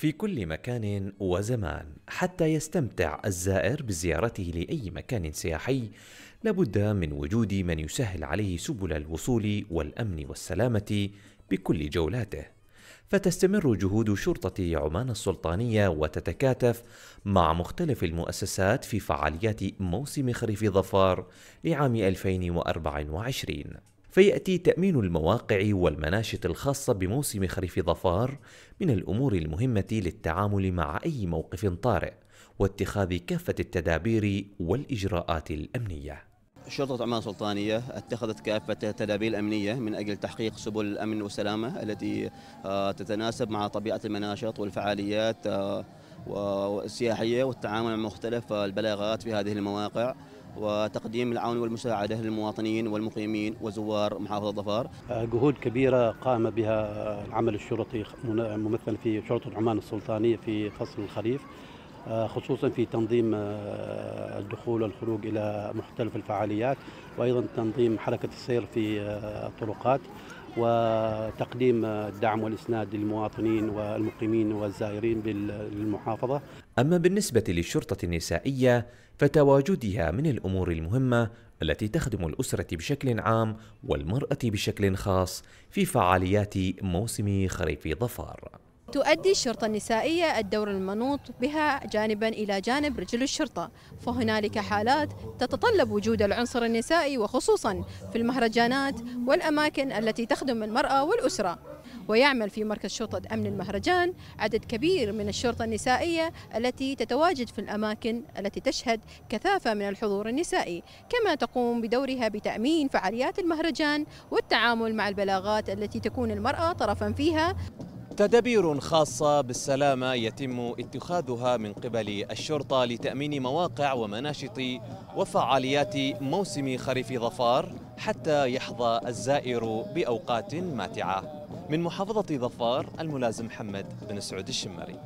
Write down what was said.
في كل مكان وزمان حتى يستمتع الزائر بزيارته لاي مكان سياحي لابد من وجود من يسهل عليه سبل الوصول والامن والسلامه بكل جولاته فتستمر جهود شرطه عمان السلطانيه وتتكاتف مع مختلف المؤسسات في فعاليات موسم خريف ظفار لعام 2024 فيأتي تأمين المواقع والمناشط الخاصة بموسم خريف ظفار من الأمور المهمة للتعامل مع أي موقف طارئ واتخاذ كافة التدابير والإجراءات الأمنية. شرطة عمان السلطانية اتخذت كافة التدابير الأمنية من أجل تحقيق سبل الأمن والسلامة التي آه، تتناسب مع طبيعة المناشط والفعاليات آه، والسياحية والتعامل مع مختلف البلاغات في هذه المواقع وتقديم العون والمساعدة للمواطنين والمقيمين وزوار محافظة ظفار جهود كبيرة قام بها العمل الشرطي ممثل في شرطة عمان السلطانية في فصل الخريف خصوصا في تنظيم آه، الدخول والخروج إلى مختلف الفعاليات وأيضا تنظيم حركة السير في آه، الطرقات وتقديم الدعم والإسناد للمواطنين والمقيمين والزائرين بالمحافظة أما بالنسبة للشرطة النسائية فتواجدها من الأمور المهمة التي تخدم الأسرة بشكل عام والمرأة بشكل خاص في فعاليات موسم خريف ظفار تؤدي الشرطة النسائية الدور المنوط بها جانبا إلى جانب رجل الشرطة فهنالك حالات تتطلب وجود العنصر النسائي وخصوصا في المهرجانات والأماكن التي تخدم المرأة والأسرة ويعمل في مركز شرطة أمن المهرجان عدد كبير من الشرطة النسائية التي تتواجد في الأماكن التي تشهد كثافة من الحضور النسائي كما تقوم بدورها بتأمين فعاليات المهرجان والتعامل مع البلاغات التي تكون المرأة طرفا فيها تدابير خاصة بالسلامة يتم اتخاذها من قبل الشرطة لتأمين مواقع ومناشط وفعاليات موسم خريف ظفار حتى يحظى الزائر بأوقات ماتعة من محافظة ظفار الملازم محمد بن سعود الشمري